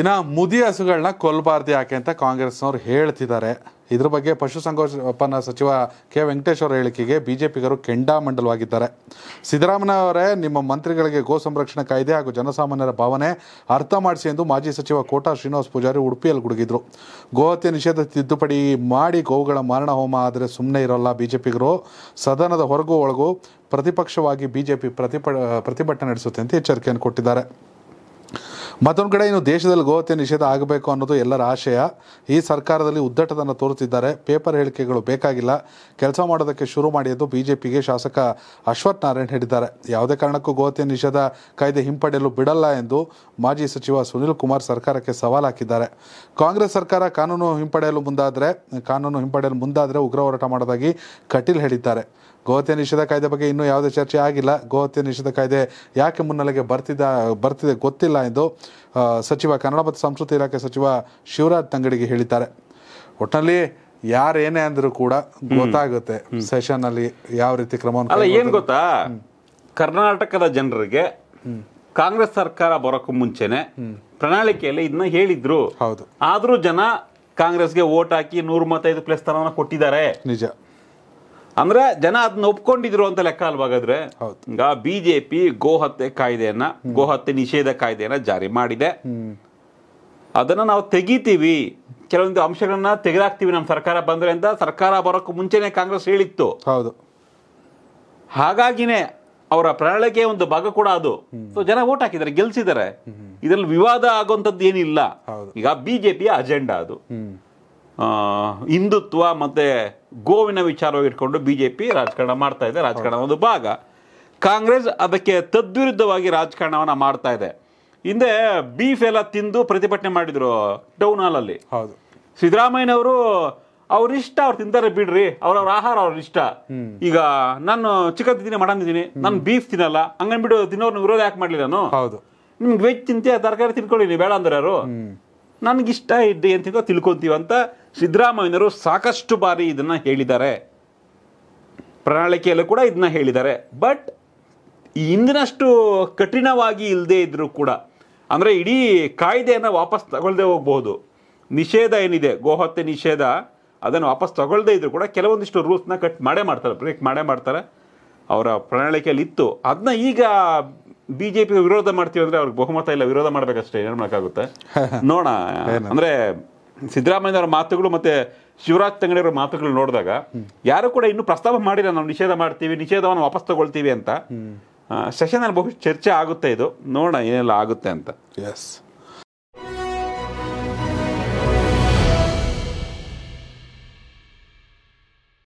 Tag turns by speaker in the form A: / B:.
A: ಇನ್ನು ಮುದಿ ಹಸುಗಳನ್ನ ಕೊಲ್ಲಬಾರ್ದು ಯಾಕೆ ಅಂತ ಕಾಂಗ್ರೆಸ್ನವ್ರು ಹೇಳ್ತಿದ್ದಾರೆ ಇದ್ರ ಬಗ್ಗೆ ಪಶುಸಂಗೋಪನಾ ಸಚಿವ ಕೆ ವೆಂಕಟೇಶ್ ಅವರ ಹೇಳಿಕೆಗೆ ಬಿಜೆಪಿಗರು ಕೆಂಡಾಮಂಡಲವಾಗಿದ್ದಾರೆ ಸಿದ್ದರಾಮಯ್ಯ ಅವರೇ ನಿಮ್ಮ ಮಂತ್ರಿಗಳಿಗೆ ಗೋ ಸಂರಕ್ಷಣಾ ಕಾಯ್ದೆ ಹಾಗೂ ಜನಸಾಮಾನ್ಯರ ಭಾವನೆ ಅರ್ಥ ಮಾಡಿಸಿ ಎಂದು ಮಾಜಿ ಸಚಿವ ಕೋಟಾ ಶ್ರೀನಿವಾಸ ಪೂಜಾರಿ ಉಡುಪಿಯಲ್ಲಿ ಗುಡುಗಿದ್ರು ಗೋಹತ್ಯೆ ನಿಷೇಧ ತಿದ್ದುಪಡಿ ಮಾಡಿ ಗೋವುಗಳ ಮಾರಣ ಹೋಮ ಆದರೆ ಸುಮ್ಮನೆ ಇರೋಲ್ಲ ಬಿಜೆಪಿಗರು ಸದನದ ಹೊರಗೂ ಒಳಗೂ ಪ್ರತಿಪಕ್ಷವಾಗಿ ಬಿಜೆಪಿ ಪ್ರತಿಪ ಪ್ರತಿಭಟನೆ ನಡೆಸುತ್ತೆ ಅಂತ ಎಚ್ಚರಿಕೆಯನ್ನು ಕೊಟ್ಟಿದ್ದಾರೆ ಮತ್ತೊಂದು ಕಡೆ ಇನ್ನು ದೇಶದಲ್ಲಿ ಗೋಹತ್ಯೆ ನಿಷೇಧ ಆಗಬೇಕು ಅನ್ನೋದು ಎಲ್ಲರ ಆಶಯ ಈ ಸರ್ಕಾರದಲ್ಲಿ ಉದ್ದಟತನ ತೋರುತ್ತಿದ್ದಾರೆ ಪೇಪರ್ ಹೇಳಿಕೆಗಳು ಬೇಕಾಗಿಲ್ಲ ಕೆಲಸ ಮಾಡೋದಕ್ಕೆ ಶುರು ಮಾಡಿ ಎಂದು ಬಿಜೆಪಿಗೆ ಶಾಸಕ ಅಶ್ವಥ್ ನಾರಾಯಣ್ ಹೇಳಿದ್ದಾರೆ ಯಾವುದೇ ಕಾರಣಕ್ಕೂ ಗೋಹತ್ಯೆ ನಿಷೇಧ ಕಾಯ್ದೆ ಹಿಂಪಡೆಯಲು ಬಿಡಲ್ಲ ಎಂದು ಮಾಜಿ ಸಚಿವ ಸುನಿಲ್ ಕುಮಾರ್ ಸರ್ಕಾರಕ್ಕೆ ಸವಾಲು ಹಾಕಿದ್ದಾರೆ ಕಾಂಗ್ರೆಸ್ ಸರ್ಕಾರ ಕಾನೂನು ಹಿಂಪಡೆಯಲು ಮುಂದಾದರೆ ಕಾನೂನು ಹಿಂಪಡೆಯಲು ಮುಂದಾದರೆ ಉಗ್ರ ಹೋರಾಟ ಮಾಡೋದಾಗಿ ಕಟೀಲ್ ಹೇಳಿದ್ದಾರೆ ಗೋಹತ್ಯೆ ನಿಷೇಧ ಕಾಯ್ದೆ ಬಗ್ಗೆ ಇನ್ನೂ ಯಾವುದೇ ಚರ್ಚೆ ಆಗಿಲ್ಲ ಗೋಹತ್ಯೆ ನಿಷೇಧ ಕಾಯ್ದೆ ಯಾಕೆ ಮುನ್ನೆಲೆಗೆ ಬರ್ತಿದ್ದ ಬರ್ತಿದೆ ಗೊತ್ತಿಲ್ಲ ಎಂದು ಸಚಿವ ಕನ್ನಡ ಮತ್ತು ಸಂಸ್ಕೃತಿ ಇಲಾಖೆ ಸಚಿವ ಶಿವರಾಜ್ ತಂಗಡಿಗೆ ಹೇಳಿದ್ದಾರೆ ಒಟ್ಟಿನಲ್ಲಿ ಯಾರೇನೇ ಅಂದ್ರೂ ಕೂಡ ಗೊತ್ತಾಗುತ್ತೆ ಸೆಷನ್ ಅಲ್ಲಿ ಯಾವ ರೀತಿ ಕ್ರಮ ಏನು
B: ಗೊತ್ತಾ ಕರ್ನಾಟಕದ ಜನರಿಗೆ ಕಾಂಗ್ರೆಸ್ ಸರ್ಕಾರ ಬರೋಕು ಮುಂಚೆನೆ ಪ್ರಣಾಳಿಕೆಯಲ್ಲಿ ಇದನ್ನ ಹೇಳಿದ್ರು ಹೌದು ಆದ್ರೂ ಜನ ಕಾಂಗ್ರೆಸ್ಗೆ ಓಟ್ ಹಾಕಿ ನೂರ ಮೂವತ್ತೈದು ಪ್ಲಸ್ ಸ್ಥಾನವನ್ನು ಕೊಟ್ಟಿದ್ದಾರೆ ನಿಜ ಅಂದ್ರೆ ಜನ ಅದನ್ನ ಒಪ್ಕೊಂಡಿದ್ರು ಅಂತ ಲೆಕ್ಕ ಅಲ್ವಾಗಾದ್ರೆ ಈಗ ಬಿಜೆಪಿ ಗೋಹತ್ಯೆ ಕಾಯ್ದೆಯನ್ನ ಗೋಹತ್ಯೆ ನಿಷೇಧ ಕಾಯ್ದೆಯನ್ನ ಜಾರಿ ಮಾಡಿದೆ ಅದನ್ನ ನಾವು ತೆಗಿತೀವಿ ಕೆಲವೊಂದು ಅಂಶಗಳನ್ನ ತೆಗೆದಾಕ್ತೀವಿ ನಮ್ಮ ಸರ್ಕಾರ ಬಂದ್ರೆ ಅಂತ ಸರ್ಕಾರ ಬರೋಕ್ಕೂ ಮುಂಚೆನೆ ಕಾಂಗ್ರೆಸ್ ಹೇಳಿತ್ತು ಹೌದು ಹಾಗಾಗಿನೇ ಅವರ ಪ್ರಣಾಳಿಕೆ ಒಂದು ಭಾಗ ಕೂಡ ಅದು ಜನ ಓಟ್ ಹಾಕಿದ್ದಾರೆ ಗೆಲ್ಸಿದ್ದಾರೆ ಇದರಲ್ಲಿ ವಿವಾದ ಆಗುವಂತದ್ದು ಏನಿಲ್ಲ ಈಗ ಬಿಜೆಪಿಯ ಅಜೆಂಡಾ ಅದು ಹಿಂದುತ್ವ ಮತ್ತು ಗೋವಿನ ವಿಚಾರವಾಗಿ ಇಟ್ಕೊಂಡು ಬಿ ಜೆ ಪಿ ರಾಜಕಾರಣ ಮಾಡ್ತಾ ಇದೆ ರಾಜಕಾರಣ ಒಂದು ಭಾಗ ಕಾಂಗ್ರೆಸ್ ಅದಕ್ಕೆ ತದ್ವಿರುದ್ಧವಾಗಿ ರಾಜಕಾರಣವನ್ನು ಮಾಡ್ತಾ ಇದೆ ಹಿಂದೆ ಬೀಫ್ ಎಲ್ಲ ತಿಂದು ಪ್ರತಿಭಟನೆ ಮಾಡಿದರು ಟೌನ್ ಹಾಲಲ್ಲಿ ಹೌದು ಸಿದ್ದರಾಮಯ್ಯನವರು ಅವ್ರಿಷ್ಟ ಅವ್ರು ತಿಂತಾರೆ ಬಿಡ್ರಿ ಅವ್ರವ್ರ ಆಹಾರ ಅವ್ರ ಇಷ್ಟ ಈಗ ನಾನು ಚಿಕನ್ ತಿಂತೀನಿ ಮಟನ್ ತಿಂತೀನಿ ನಾನು ಬೀಫ್ ತಿನ್ನಲ್ಲ ಬಿಡು ತಿನ್ನೋರ್ನ ವಿರೋಧ ಯಾಕೆ ಮಾಡ್ಲಿ ನಾನು ಹೌದು ನಿಮ್ಗೆ ವೆಜ್ ತಿಂತೀಯ ತರಕಾರಿ ತಿನ್ಕೊಳ್ಳಿ ಬೇಡ ಅಂದ್ರೆ ಯಾರು ನನಗಿಷ್ಟ ಇದೆ ಅಂತ ತಿಳ್ಕೊತೀವಿ ಅಂತ ಸಿದ್ದರಾಮಯ್ಯನವರು ಸಾಕಷ್ಟು ಬಾರಿ ಇದನ್ನು ಹೇಳಿದ್ದಾರೆ ಪ್ರಣಾಳಿಕೆಯಲ್ಲೂ ಕೂಡ ಇದನ್ನ ಹೇಳಿದ್ದಾರೆ ಬಟ್ ಇಂದಿನಷ್ಟು ಕಠಿಣವಾಗಿ ಇಲ್ಲದೇ ಇದ್ದರೂ ಕೂಡ ಅಂದರೆ ಇಡೀ ಕಾಯ್ದೆಯನ್ನು ವಾಪಸ್ ತಗೊಳ್ಳದೆ ಹೋಗ್ಬೋದು ನಿಷೇಧ ಏನಿದೆ ಗೋಹತ್ಯೆ ನಿಷೇಧ ಅದನ್ನು ವಾಪಸ್ ತಗೊಳ್ದೇ ಇದ್ದರೂ ಕೂಡ ಕೆಲವೊಂದಿಷ್ಟು ರೂಲ್ಸ್ನ ಕಟ್ ಮಾಡೇ ಮಾಡ್ತಾರೆ ಬ್ರೇಕ್ ಮಾಡೇ ಮಾಡ್ತಾರೆ ಅವರ ಪ್ರಣಾಳಿಕೆಯಲ್ಲಿ ಇತ್ತು ಅದನ್ನ ಈಗ ಬಿಜೆಪಿ ವಿರೋಧ ಮಾಡ್ತೀವಿ ಅಂದ್ರೆ ಅವ್ರಿಗೆ ಬಹುಮತ ಇಲ್ಲ ವಿರೋಧ ಮಾಡ್ಬೇಕಷ್ಟೇ ಏನ್ ಮಾಡೋಕ್ಕಾಗುತ್ತೆ ನೋಡ ಅಂದ್ರೆ ಸಿದ್ದರಾಮಯ್ಯ ಅವರ ಮಾತುಗಳು ಮತ್ತೆ ಶಿವರಾಜ್ ತಂಗಡಿ ಅವರ ಮಾತುಗಳು ನೋಡಿದಾಗ ಯಾರು ಕೂಡ ಇನ್ನೂ ಪ್ರಸ್ತಾವ ಮಾಡಿಲ್ಲ ನಾವು ನಿಷೇಧ ಮಾಡ್ತೀವಿ ನಿಷೇಧವನ್ನು ವಾಪಸ್ ತಗೊಳ್ತೀವಿ ಅಂತ ಸೆಷನ್ ಅಲ್ಲಿ ಬಹು ಚರ್ಚೆ ಆಗುತ್ತೆ ಇದು ನೋಡೋಣ ಏನೆಲ್ಲ ಆಗುತ್ತೆ ಅಂತ ಎಸ್